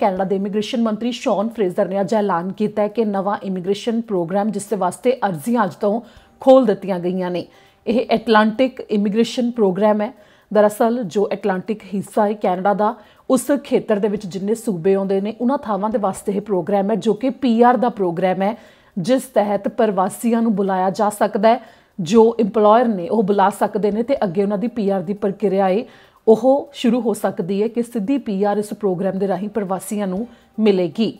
Canada ਦੇ immigration ਮੰਤਰੀ ਸ਼ੌਨ Fraser ਨੇ ਅੱਜ ਐਲਾਨ ਕੀਤਾ ਹੈ ਕਿ ਨਵਾਂ ਇਮੀਗ੍ਰੇਸ਼ਨ ਪ੍ਰੋਗਰਾਮ ਜਿਸ ਦੇ ਵਾਸਤੇ ਅਰਜ਼ੀਆਂ ਅੱਜ ਤੋਂ ਖੋਲ ਦਿੱਤੀਆਂ ਗਈਆਂ ਨੇ ਇਹ ਐਟਲਾਂਟਿਕ ਇਮੀਗ੍ਰੇਸ਼ਨ ਪ੍ਰੋਗਰਾਮ ਹੈ ਦਰਅਸਲ ਜੋ ਐਟਲਾਂਟਿਕ ਹਿੱਸਾ ਹੈ ਕੈਨੇਡਾ ਦਾ ਉਸ ਖੇਤਰ ਦੇ ਵਿੱਚ ਜਿੰਨੇ ਸੂਬੇ ਆਉਂਦੇ ਨੇ ਉਹਨਾਂ ਥਾਵਾਂ ਦੇ ਵਾਸਤੇ ਇਹ ਪ੍ਰੋਗਰਾਮ ਹੈ ਜੋ ਕਿ ਪੀਆਰ ਦਾ ਪ੍ਰੋਗਰਾਮ ਹੈ ਜਿਸ ਤਹਿਤ ਪ੍ਰਵਾਸੀਆਂ ਨੂੰ ਬੁਲਾਇਆ ਜਾ ਸਕਦਾ ਹੈ ਜੋ ਏਮਪਲੋਇਰ ਨੇ ਉਹ ਬੁਲਾ ਸਕਦੇ ਨੇ ਤੇ ਅੱਗੇ ਉਹਨਾਂ ਦੀ ਪੀਆਰ ਦੀ ਪ੍ਰਕਿਰਿਆ ਹੈ ਉਹ ਸ਼ੁਰੂ ਹੋ ਸਕਦੀ ਹੈ ਕਿ ਸਿੱਧੀ ਪੀਆਰ ਇਸ ਪ੍ਰੋਗਰਾਮ ਦੇ ਰਾਹੀਂ ਪ੍ਰਵਾਸੀਆਂ ਨੂੰ ਮਿਲੇਗੀ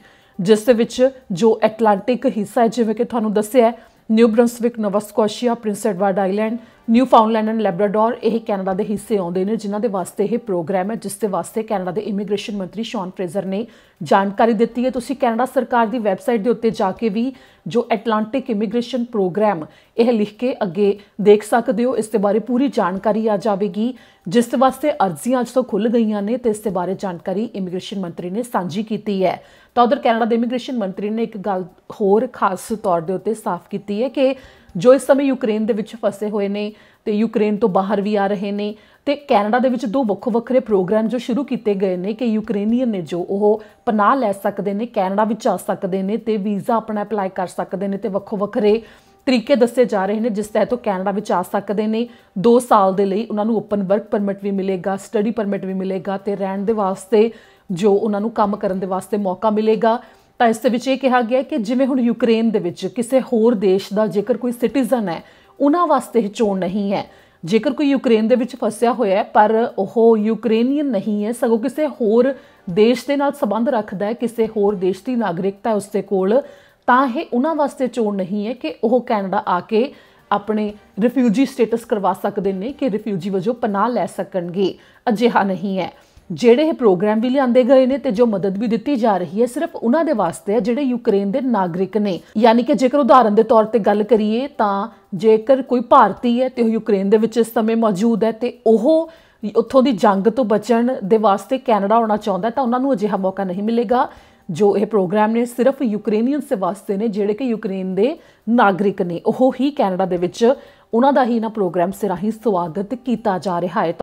ਜਿਸ ਦੇ ਵਿੱਚ ਜੋ ਐਟਲਾਂਟਿਕ ਹਿੱਸਾ ਹੈ ਜਿਵੇਂ ਕਿ ਤੁਹਾਨੂੰ ਦੱਸਿਆ New Brunswick Nova Scotia Prince Edward Island Newfoundland and Labrador ਇਹ ਕੈਨੇਡਾ ਦੇ ਹਿੱਸੇ ਆਉਂਦੇ ਨੇ ਜਿਨ੍ਹਾਂ ਦੇ ਵਾਸਤੇ ਇਹ ਪ੍ਰੋਗਰਾਮ ਹੈ ਜਿਸ ਦੇ ਵਾਸਤੇ ਕੈਨੇਡਾ ਦੇ ਇਮੀਗ੍ਰੇਸ਼ਨ ਮੰਤਰੀ ਸ਼ੌਨ ਫ੍ਰੇਜ਼ਰ ਨੇ ਜਾਣਕਾਰੀ ਦਿੱਤੀ ਹੈ ਤੁਸੀਂ ਕੈਨੇਡਾ ਸਰਕਾਰ ਦੀ ਵੈਬਸਾਈਟ ਦੇ ਉੱਤੇ ਜਾ ਕੇ ਵੀ ਜੋ ਐਟਲਾਂਟਿਕ ਇਮੀਗ੍ਰੇਸ਼ਨ ਪ੍ਰੋਗਰਾਮ ਇਹ ਲਿਖ ਕੇ ਅੱਗੇ ਦੇਖ ਸਕਦੇ ਹੋ ਇਸ ਦੇ ਬਾਰੇ ਪੂਰੀ ਜਾਣਕਾਰੀ ਆ ਜਾਵੇਗੀ ਜਿਸ ਦੇ ਵਾਸਤੇ ਅਰਜ਼ੀਆਂ ਅੱਜ ਤੋਂ ਖੁੱਲ ਗਈਆਂ ਨੇ ਤੇ ਇਸ ਦੇ ਬਾਰੇ ਜਾਣਕਾਰੀ ਇਮੀਗ੍ਰੇਸ਼ਨ ਮੰਤਰੀ ਨੇ ਸਾਂਝੀ ਕੀਤੀ ਹੈ ਤਾਂ ਉਧਰ ਕੈਨੇਡਾ ਦੇ ਇਮੀਗ੍ਰੇਸ਼ਨ ਮੰਤਰੀ ਨੇ ਇੱਕ ਗੱਲ ਹੋਰ ਖਾਸ ਤੌਰ ਦੇ ਉੱਤੇ ਸਾਫ਼ ਕੀਤੀ ਹੈ ਕਿ ਜੋ ਇਸ ਸਮੇਂ ਯੂਕਰੇਨ ਦੇ ਵਿੱਚ ਫਸੇ ਹੋਏ ਨੇ ਤੇ ਯੂਕਰੇਨ ਤੋਂ ਬਾਹਰ ਵੀ ਆ ਰਹੇ ਨੇ ਤੇ ਕੈਨੇਡਾ ਦੇ ਵਿੱਚ ਦੋ ਵੱਖੋ ਵੱਖਰੇ ਪ੍ਰੋਗਰਾਮ ਜੋ ਸ਼ੁਰੂ ਕੀਤੇ ਗਏ ਨੇ ਕਿ ਯੂਕਰੇਨੀਅਨ ਨੇ ਜੋ ਉਹ ਪਨਾਹ ਲੈ ਸਕਦੇ ਨੇ ਕੈਨੇਡਾ ਵਿੱਚ ਆ ਸਕਦੇ ਨੇ ਤੇ ਵੀਜ਼ਾ ਆਪਣਾ ਅਪਲਾਈ ਕਰ ਸਕਦੇ ਨੇ ਤੇ ਵੱਖੋ ਵੱਖਰੇ ਤਰੀਕੇ ਦੱਸੇ ਜਾ ਰਹੇ ਨੇ ਜਿਸ ਤਹਿਤ ਉਹ ਕੈਨੇਡਾ ਵਿੱਚ ਆ ਸਕਦੇ ਨੇ 2 ਸਾਲ ਦੇ ਲਈ ਉਹਨਾਂ ਨੂੰ ਓਪਨ ਵਰਕ ਪਰਮਿਟ ਵੀ ਮਿਲੇਗਾ ਸਟੱਡੀ ਪਰਮਿਟ ਵੀ ਮਿਲੇਗਾ ਤੇ ਰਹਿਣ ਦੇ ਵਾਸਤੇ ਜੋ ਉਹਨਾਂ ਨੂੰ ਕੰਮ ਕਰਨ ਦੇ ਵਾਸਤੇ ਮੌਕਾ ਮਿਲੇਗਾ ਤਾਂ ਇਸ ਦੇ ਵਿੱਚ ਇਹ ਕਿਹਾ ਗਿਆ ਕਿ ਜਿਵੇਂ ਹੁਣ ਯੂਕਰੇਨ ਦੇ ਵਿੱਚ ਕਿਸੇ ਹੋਰ ਦੇਸ਼ ਦਾ ਜੇਕਰ ਕੋਈ ਸਿਟੀਜ਼ਨ ਹੈ ਉਹਨਾਂ ਵਾਸਤੇ ਇਹ ਚੋਣ ਨਹੀਂ ਹੈ ਜੇਕਰ ਕੋਈ ਯੂਕਰੇਨ ਦੇ ਵਿੱਚ ਫਸਿਆ ਹੋਇਆ ਹੈ ਪਰ ਉਹ ਯੂਕਰੇਨੀਅਨ ਨਹੀਂ ਹੈ ਸਗੋਂ ਕਿਸੇ ਹੋਰ ਦੇਸ਼ ਦੇ ਨਾਲ ਸੰਬੰਧ ਰੱਖਦਾ ਹੈ ਕਿਸੇ ਹੋਰ ਦੇਸ਼ ਦੀ ਨਾਗਰਿਕਤਾ ਉਸ ਦੇ ਕੋਲ ਤਾਂ ਇਹ ਉਹਨਾਂ ਵਾਸਤੇ ਚੋਣ ਨਹੀਂ ਹੈ ਕਿ ਉਹ ਕੈਨੇਡਾ ਆ ਕੇ ਆਪਣੇ ਰਿਫਿਊਜੀ ਸਟੇਟਸ ਕਰਵਾ ਸਕਦੇ ਨੇ ਕਿ ਰਿਫਿਊਜੀ ਵਜੋਂ ਪਨਾਹ ਲੈ ਸਕਣਗੇ ਅਜਿਹਾ ਨਹੀਂ ਹੈ ਜਿਹੜੇ ਇਹ ਪ੍ਰੋਗਰਾਮ ਵੀ ਲਿਆਂਦੇ ਗਏ ਨੇ ਤੇ ਜੋ ਮਦਦ ਵੀ ਦਿੱਤੀ ਜਾ ਰਹੀ ਹੈ ਸਿਰਫ ਉਹਨਾਂ ਦੇ ਵਾਸਤੇ ਹੈ ਜਿਹੜੇ ਯੂਕਰੇਨ ਦੇ ਨਾਗਰਿਕ ਨੇ ਯਾਨੀ ਕਿ ਜੇਕਰ ਉਦਾਹਰਨ ਦੇ ਤੌਰ ਤੇ ਗੱਲ ਕਰੀਏ ਤਾਂ ਜੇਕਰ ਕੋਈ ਭਾਰਤੀ ਹੈ ਤੇ ਉਹ ਯੂਕਰੇਨ ਦੇ ਵਿੱਚ ਇਸ ਸਮੇਂ ਮੌਜੂਦ ਹੈ ਤੇ ਉਹ ਉੱਥੋਂ ਦੀ ਜੰਗ ਤੋਂ ਬਚਣ ਦੇ ਵਾਸਤੇ ਕੈਨੇਡਾ ਆਉਣਾ ਚਾਹੁੰਦਾ ਤਾਂ ਉਹਨਾਂ ਨੂੰ ਅਜਿਹਾ ਮੌਕਾ ਨਹੀਂ ਮਿਲੇਗਾ ਜੋ ਇਹ ਪ੍ਰੋਗਰਾਮ ਨੇ ਸਿਰਫ ਯੂਕਰੇਨੀਅਨਸ ਦੇ ਵਾਸਤੇ ਨੇ ਜਿਹੜੇ ਕਿ ਯੂਕਰੇਨ ਦੇ ਨਾਗਰਿਕ ਨੇ ਉਹ ਹੀ ਕੈਨੇਡਾ ਦੇ ਵਿੱਚ ਉਹਨਾਂ ਦਾ ਹੀ ਨਾ ਪ੍ਰੋਗਰਾਮ ਸਿਰਾਹੀ ਸਵਾਗਤ ਕੀਤਾ ਜਾ ਰਿਹਾ ਹੈ